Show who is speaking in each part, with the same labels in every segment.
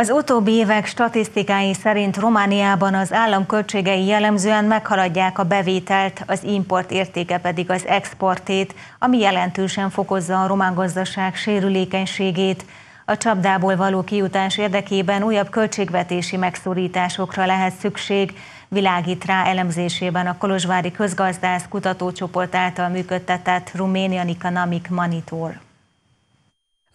Speaker 1: Az utóbbi évek statisztikái szerint Romániában az állam költségei jellemzően meghaladják a bevételt, az import értéke pedig az exportét, ami jelentősen fokozza a román gazdaság sérülékenységét. A csapdából való kijutás érdekében újabb költségvetési megszorításokra lehet szükség, világít rá elemzésében a Kolozsvári Közgazdász Kutatócsoport által működtetett Romanian Economic Monitor.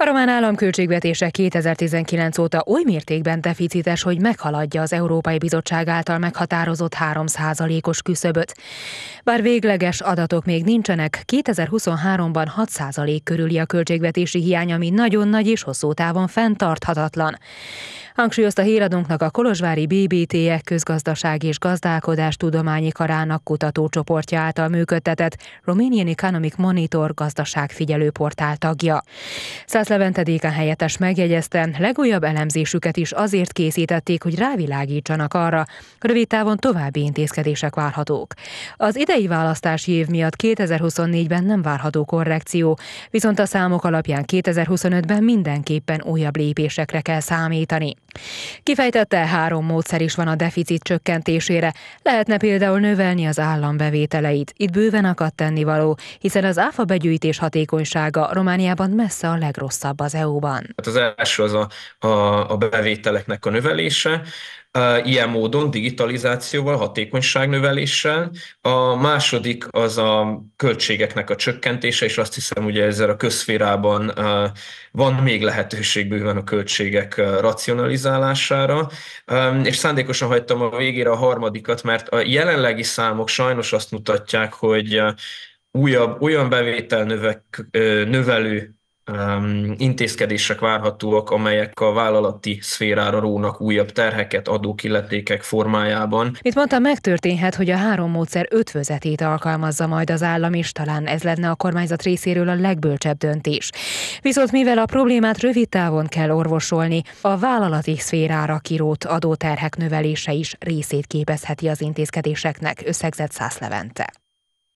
Speaker 2: A román államköltségvetése 2019 óta oly mértékben deficites, hogy meghaladja az Európai Bizottság által meghatározott 3%-os küszöböt. Bár végleges adatok még nincsenek, 2023-ban 6% körüli a költségvetési hiány, ami nagyon nagy és hosszú távon fenntarthatatlan hangsúlyozta híradónknak a Kolozsvári BBTE közgazdaság és gazdálkodás tudományi karának kutatócsoportja által működtetett Romanian Economic Monitor gazdaságfigyelő portál tagja. Szász a helyettes megjegyezte, legújabb elemzésüket is azért készítették, hogy rávilágítsanak arra, rövid távon további intézkedések várhatók. Az idei választási év miatt 2024-ben nem várható korrekció, viszont a számok alapján 2025-ben mindenképpen újabb lépésekre kell számítani. Kifejtette, három módszer is van a deficit csökkentésére. Lehetne például növelni az állam bevételeit. Itt bőven akad tennivaló, hiszen az áfa begyűjtés hatékonysága Romániában messze a legrosszabb az EU-ban.
Speaker 3: Hát az első az a, a, a bevételeknek a növelése, ilyen módon, digitalizációval, hatékonyságnöveléssel. A második az a költségeknek a csökkentése, és azt hiszem, ugye ezzel a közférában van még lehetőség bőven a költségek racionalizálására. És szándékosan hagytam a végére a harmadikat, mert a jelenlegi számok sajnos azt mutatják, hogy újabb, olyan bevétel növek, növelő intézkedések várhatóak, amelyek a vállalati szférára rónak újabb terheket adók illetékek formájában.
Speaker 2: Itt mondta, megtörténhet, hogy a három módszer ötvözetét alkalmazza majd az állam, és talán ez lenne a kormányzat részéről a legbölcsebb döntés. Viszont mivel a problémát rövid távon kell orvosolni, a vállalati szférára kirót adóterhek növelése is részét képezheti az intézkedéseknek, összegzett Szász Levente.